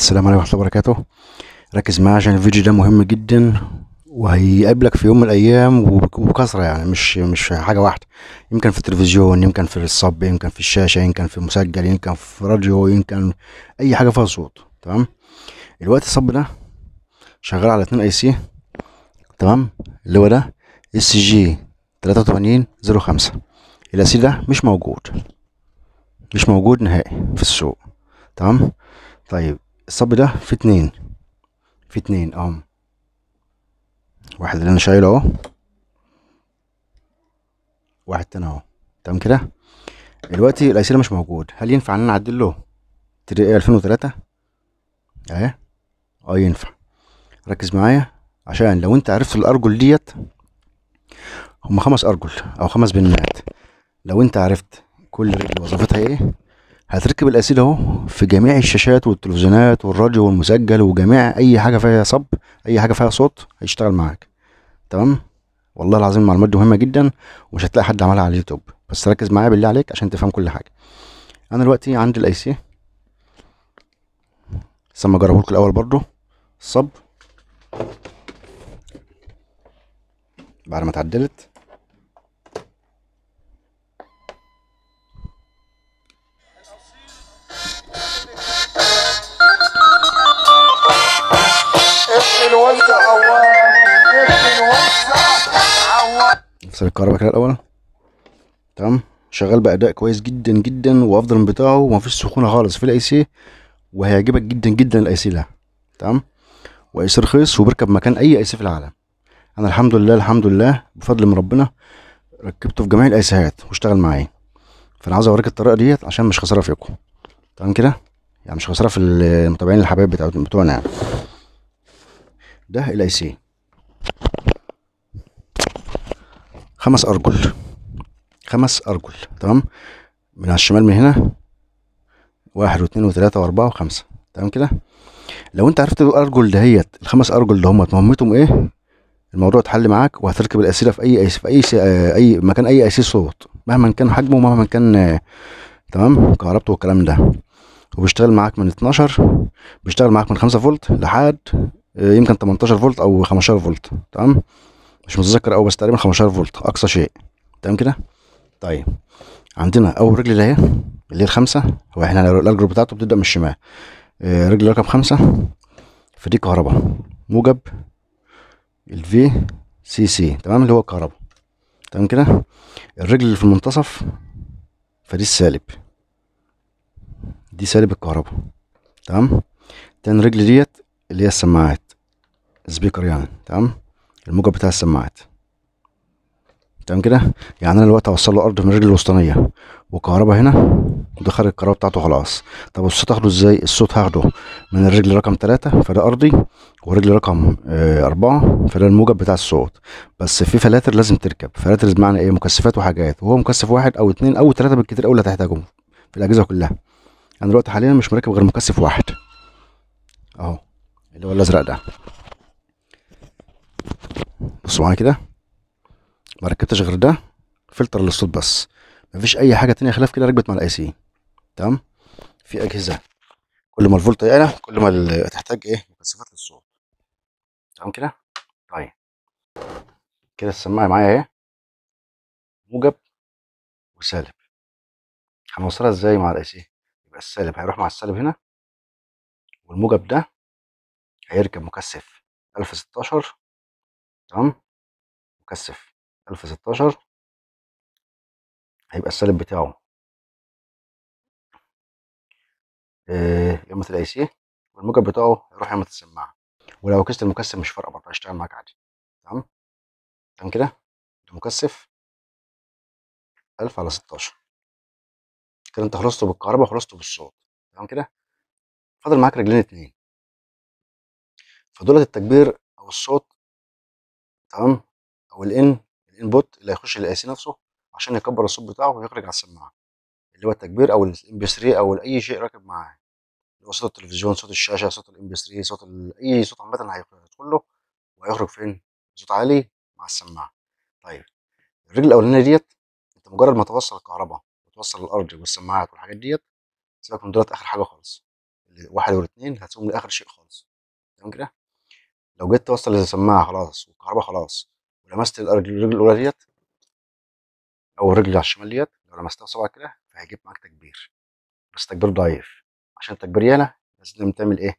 السلام عليكم ورحمة الله وبركاته ركز معايا عشان الفيديو ده مهم جدا وهيقابلك في يوم من الايام وبكثره يعني مش مش حاجه واحده يمكن في التلفزيون يمكن في الصب يمكن في الشاشه يمكن في مسجل يمكن في راديو يمكن اي حاجه فيها صوت تمام الوقت الصب ده شغال على 2 اي سي تمام اللي هو ده اس جي 8305 الاي سي ده مش موجود مش موجود نهائي في السوق تمام طيب الصب ده في اتنين في اتنين اهو واحد اللي انا شايله اهو واحد تاني اهو تمام كده دلوقتي الايسير مش موجود هل ينفع ان انا اعدل له تري 2003 إيه اهي إيه؟ اه ينفع ركز معايا عشان لو انت عرفت الارجل ديت هما خمس ارجل او خمس بنات لو انت عرفت كل رجل وظيفتها ايه هتركب الاسيل اهو في جميع الشاشات والتلفزيونات والراديو والمسجل وجميع اي حاجه فيها صب اي حاجه فيها صوت هيشتغل معاك تمام والله العظيم المعلومات دي مهمه جدا ومش هتلاقي حد عملها على اليوتيوب بس ركز معايا بالله عليك عشان تفهم كل حاجه انا دلوقتي عندي الاي سي لما اجربهولكوا الاول برضو الصب بعد ما اتعدلت اغسل عوام الكهرباء كده الاول تمام شغال باداء كويس جدا جدا وافضل من بتاعه ومفيش سخونه خالص في الاي سي وهيعجبك جدا جدا الاي سي ده تمام واي سي رخيص وبيركب مكان اي اي سي في العالم انا الحمد لله الحمد لله بفضل من ربنا ركبته في جميع الاي سيات واشتغل معايا فانا عايز اوريك الطريقه ديت عشان مش خساره فيكم تمام كده يعني مش خساره في المتابعين الحبايب بتوعنا يعني ده الأيسين خمس أرجل خمس أرجل تمام من على الشمال من هنا واحد واثنين وثلاثة وأربعة وخمسة تمام كده لو أنت عرفت الأرجل دهيت الخمس أرجل اللي هم مهمتهم إيه الموضوع اتحل معاك وهتركب الاسيرة في أي في أي أي مكان أي اسير صوت مهما كان حجمه مهما كان تمام كهربته والكلام ده وبيشتغل معاك من 12 بيشتغل معاك من 5 فولت لحد آه، يمكن 18 فولت او 15 فولت تمام مش متذكر او بس تقريبا 15 فولت اقصى شيء تمام كده طيب عندنا اول رجل اللي هي اللي هي الخمسه هو احنا الالجرو بتاعته بتبدا من الشمال آه، رجل رقم خمسة في دي كهرباء موجب الفي سي سي تمام اللي هو الكهرباء تمام كده الرجل اللي في المنتصف فدي السالب دي سالب الكهرباء تمام تاني رجل ديت اللي هي السماعات سبيكر يعني تمام الموجب بتاع السماعات تمام كده يعني انا دلوقتي اوصل له ارض من الرجل الوسطانيه وكهرباء هنا ودخل الكهرباء بتاعته خلاص طب الصوت هاخده ازاي الصوت هاخده من الرجل رقم ثلاثة فده ارضي ورجل رقم آه، أربعة فده الموجب بتاع الصوت بس في فلاتر لازم تركب فلاتر بمعنى ايه مكثفات وحاجات وهو مكثف واحد او اتنين او ثلاثة بالكتير اللي هتحتاجهم في الاجهزه كلها انا دلوقتي حاليا مش مركب غير مكثف واحد اهو اللي هو الازرق ده بصوا معايا كده ما ركبتش غير ده فلتر للصوت بس مفيش اي حاجه تانية خلاف كده ركبت مع الاي سي تمام في اجهزه كل ما الفولت يعلى كل ما تحتاج ايه مكثفات للصوت تمام كده طيب كده السماعه معايا اهي موجب وسالب هنوصلها ازاي مع الاي سي يبقى السالب هيروح مع السالب هنا والموجب ده هيركب مكثف 1016 تمام مكثف 1016 هيبقى السالب بتاعه آه، قيمة الاي سي والموجب بتاعه هيروح قيمة السماعة ولو كست المكثف مش فارقة برضه هيشتغل معاك عادي تمام تمام كده المكثف 1000 على 16 كده انت خلصته بالكهرباء وخلصته بالصوت تمام كده فاضل معاك رجلين اتنين فدولت التكبير او الصوت تمام او الان الانبوت اللي هيخش للاي سي نفسه عشان يكبر الصوت بتاعه ويخرج على السماعه اللي هو التكبير او الام بي 3 او اي شيء راكب معاه اللي هو صوت التلفزيون صوت الشاشه صوت الام بي 3 صوت اي صوت عامه هيدخل له وهيخرج فين صوت عالي مع السماعه طيب الرجل الاولانيه ديت انت مجرد ما توصل الكهرباء وتوصل الارض والسماعات والحاجات ديت سيبك من دولت اخر حاجه خالص واحد والاثنين هتسوق لاخر شيء خالص تمام كده لو جيت توصل للسماعه خلاص والكهرباء خلاص ولمست الرجل الاولى ديت او الرجل على الشمال ديت لو لمستها صبعك كده فهيجيب معاك تكبير بس تكبير ضعيف عشان التكبير يانا لازم تعمل ايه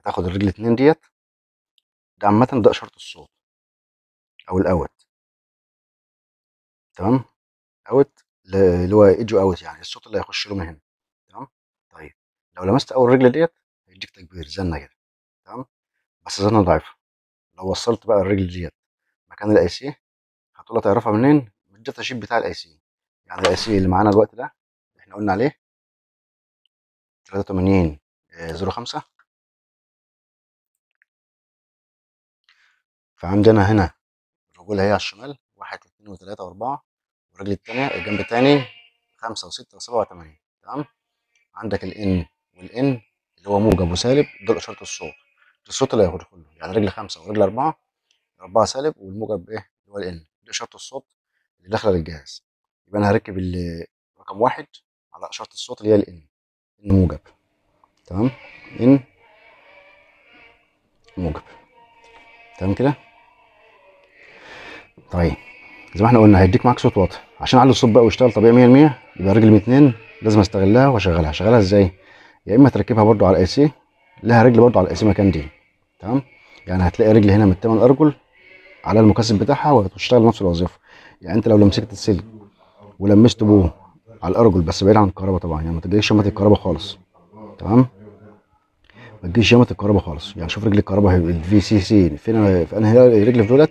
هتاخد الرجل اتنين ديت ده عامه ده اشاره الصوت او الاوت تمام اوت اللي هو ايجو اوت يعني الصوت اللي هيخش له من هنا تمام طيب لو لمست اول رجل ديت هيديك تكبير زنه كده تمام بس زنا ضعيفه لو وصلت بقى الرجل ديت مكان الاي سي هتقول تعرفها منين من الداتا شيت بتاع الاي سي يعني الاي سي اللي معانا الوقت ده اللي احنا قلنا عليه 83 05 آه، فعندنا هنا الرجوله هي على الشمال 1 2 3 4 والرجل الثانيه الجنب الثاني 5 و6 و7 و8 تمام عندك الان والان اللي هو موجب وسالب دول اشاره الصوت الشوط اللي هياخده كله يعني رجل خمسه ورجل اربعه اربعه سالب والموجب ايه اللي هو الان دي اشاره الصوت اللي داخله للجهاز يبقى انا هركب رقم واحد على اشاره الصوت اللي هي الان ان موجب تمام ان موجب تمام كده طيب زي ما احنا قلنا هيديك معاك صوت واطي عشان اعلي الصوت بقى واشتغل طبيعي 100% يبقى رجل من لازم استغلها واشغلها اشغلها ازاي يا اما تركبها برده على الاي سي لها رجل برده على الاي سي مكان دي تمام يعني هتلاقي رجل هنا من الثمان ارجل على المكاسب بتاعها وهتشتغل نفس الوظيفه يعني انت لو لمسكت السلك ولمست بو على الارجل بس بعيد عن الكهرباء طبعا يعني ما تجيش شمت الكهرباء خالص تمام ما تجيش شمت الكهرباء خالص يعني شوف رجل الكهرباء الفي سي سي فين في انهي رجل في دولت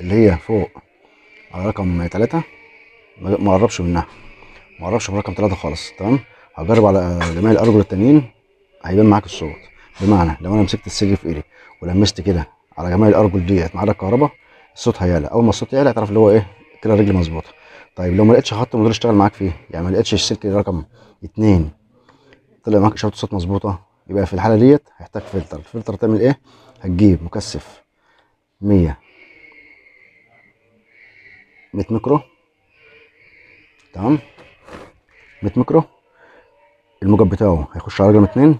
اللي هي فوق على رقم 3 ما قربش منها ما قربش من رقم 3 خالص تمام هجرب على جميع الارجل التانيين هيبان معاك الصوت بمعنى لو انا مسكت السجل في ايدي ولمست كده على جمال الارجل ديت مع الكهرباء الصوت هيعلى اول ما الصوت يعلى هتعرف اللي هو ايه كده الرجل مظبوطه طيب لو ما لقيتش خط الموتور اشتغل معاك فيه يعني ما لقيتش السلك رقم 2 طلع معاك اشاره الصوت مظبوطه يبقى في الحاله ديت هيحتاج فلتر الفلتر تعمل ايه هتجيب مكثف 100 100 ميكرو تمام 100 ميكرو الموجب بتاعه هيخش على رقم 2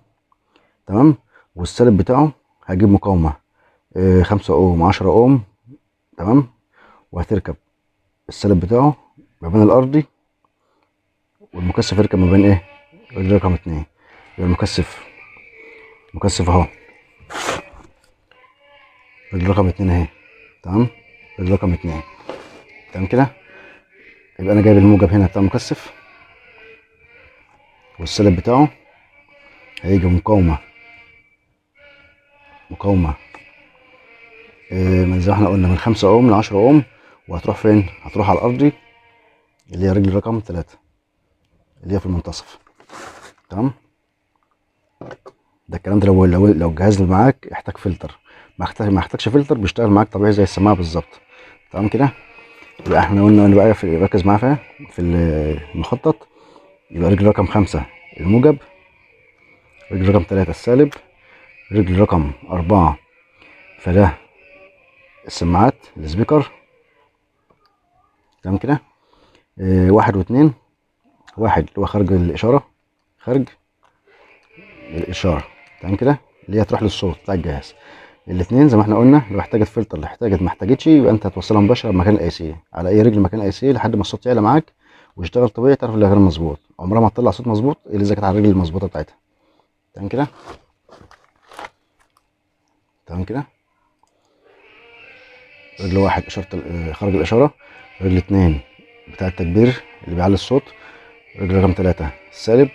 تمام والسالب بتاعه هجيب مقاومه آه، خمسة اوم 10 اوم تمام وهتركب السالب بتاعه ما بين الارضي والمكثف يركب ما بين ايه رقم اتنين يبقى المكثف مكثف اهو رقم اتنين اهي تمام رقم اتنين تمام كده يبقى انا جايب الموجب هنا بتاع المكثف والسالب بتاعه هيجي مقاومه مقاومه إيه، زي ما احنا قلنا من خمسة اوم لعشرة اوم وهتروح فين هتروح على الارضي اللي هي رجل رقم ثلاثة اللي هي في المنتصف تمام ده الكلام ده لو لو لو الجهاز اللي معاك يحتاج فلتر ما يحتاجش فلتر بيشتغل معاك طبيعي زي السماعه بالظبط تمام كده يبقى احنا قلنا ان بقى في ركز معاه في المخطط يبقى رجل رقم خمسة الموجب رجل رقم ثلاثة السالب رجل رقم أربعة فده السماعات السبيكر تمام كده آه واحد واتنين واحد اللي هو خارج الإشارة خارج الإشارة تمام كده اللي هي تروح للصوت بتاع الجهاز الاثنين زي ما احنا قلنا لو احتاجت فلتر اللي احتاجت ما احتاجتش يبقى انت هتوصلها مباشره بمكان الاي سي على اي رجل مكان الاي سي لحد ما الصوت يعلى معاك ويشتغل طبيعي تعرف اللي غير مظبوط عمرها ما تطلع صوت مظبوط الا اذا كانت على الرجل المظبوطه بتاعتها تمام كده تمام كده رجل واحد اشاره آه، خرج الاشاره رجل اتنين بتاع التكبير اللي بيعلي الصوت رجل رقم تلاتة السالب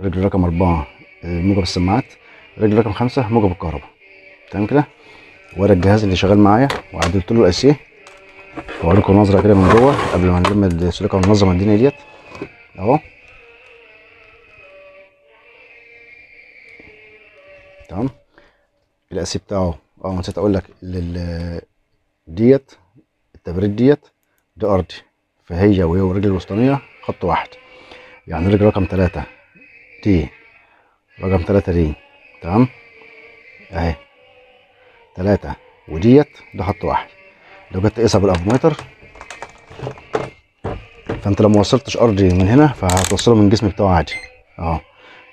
رجل رقم أربعة آه، موجب السماعات رجل رقم خمسة موجب الكهرباء تمام كده ورا الجهاز اللي شغال معايا وعدلت له الاسيه هوريكم نظره كده من جوه قبل ما نلم السلوكه وننظم الدنيا ديت اهو تمام الاسي بتاعه اه نسيت اقول لك ديت التبريد ديت دي ارضي فهي وهي والرجل الوسطانيه خط واحد يعني رجل رقم ثلاثة دي رقم ثلاثة دي تمام اهي ثلاثة وديت ده خط واحد لو جيت تقيسها بالافوميتر فانت لو ما وصلتش ارضي من هنا فهتوصله من الجسم بتاعه عادي اه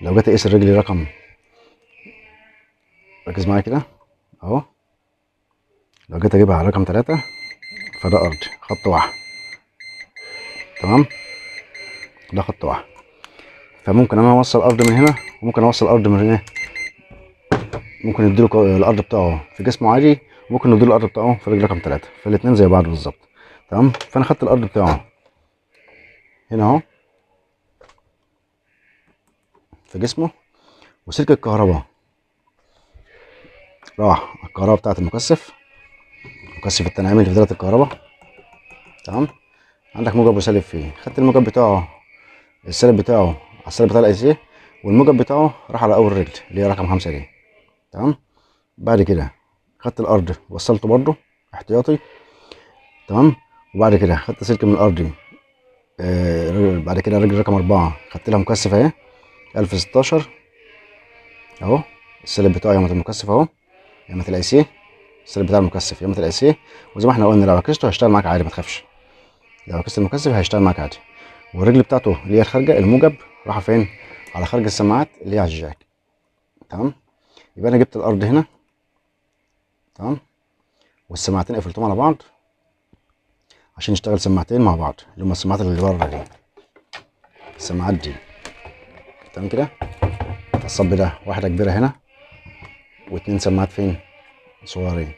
لو جيت تقيس الرجل رقم ركز معايا كده اهو لو جيت اجيبها على رقم تلاتة فده ارض خط واحد تمام ده خط واحد فممكن انا اوصل ارض من هنا وممكن اوصل ارض من هنا إيه؟ ممكن اديله الارض بتاعه في جسمه عادي وممكن نديله الارض بتاعه في رجل رقم تلاتة فالاتنين زي بعض بالظبط تمام فانا خدت الارض بتاعه هنا اهو في جسمه وسلك الكهرباء راح الكهرباء بتاعه المكثف مكثف التنعيم اللي في دايره الكهرباء تمام عندك موجب وسالب فيه خدت الموجب بتاعه السالب بتاعه على السالب بتاع الاي سي والموجب بتاعه راح على اول رجل اللي هي رقم خمسه دي تمام بعد كده خدت الارض وصلته برضو احتياطي تمام وبعد كده خدت سلك من الارض آه بعد كده رجل رقم أربعة خدت لها مكثف اهي ألف ستاشر اهو السلب بتاعي مكثف اهو يا مثل اي السلب بتاع المكثف يا مثل اي وزي ما احنا قلنا لو ركزته هيشتغل معاك عادي ما تخافش لو ركزت المكثف هيشتغل معاك عادي والرجل بتاعته اللي هي الخارجه الموجب راح فين على خارج السماعات اللي هي على الجاك تمام يبقى انا جبت الارض هنا تمام والسماعتين قفلتهم على بعض عشان يشتغل سماعتين مع بعض اللي هم السماعات اللي بره دي السماعات دي تمام كده الصب ده واحده كبيره هنا واتنين سماعات فين صغيرين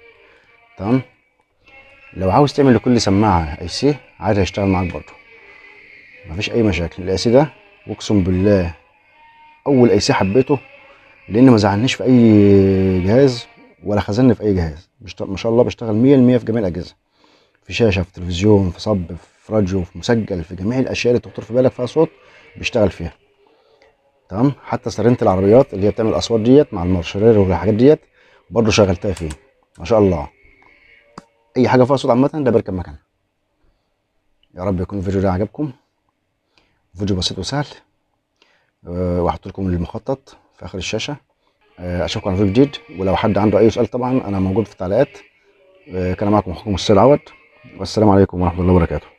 تمام لو عاوز تعمل لكل سماعه اي سي عادي هيشتغل معاك برضو مفيش اي مشاكل الاي سي ده اقسم بالله اول اي سي حبيته لان ما زعلنيش في اي جهاز ولا خزني في اي جهاز ما شاء الله بشتغل 100% في جميع الاجهزه في شاشه في تلفزيون في صب في راديو في مسجل في جميع الاشياء اللي تخطر في بالك فيها صوت بيشتغل فيها تمام حتى سرنت العربيات اللي هي بتعمل الاصوات ديت مع المارشرير والحاجات ديت برضه شغلتها فيه ما شاء الله اي حاجه فيها صوت عامه ده بركب مكانها يا رب يكون الفيديو ده عجبكم فيديو بسيط وسهل أه وهحط لكم المخطط في اخر الشاشه أه اشوفكم على فيديو جديد ولو حد عنده اي سؤال طبعا انا موجود في التعليقات أه كان معكم اخوكم السيد عوض والسلام عليكم ورحمه الله وبركاته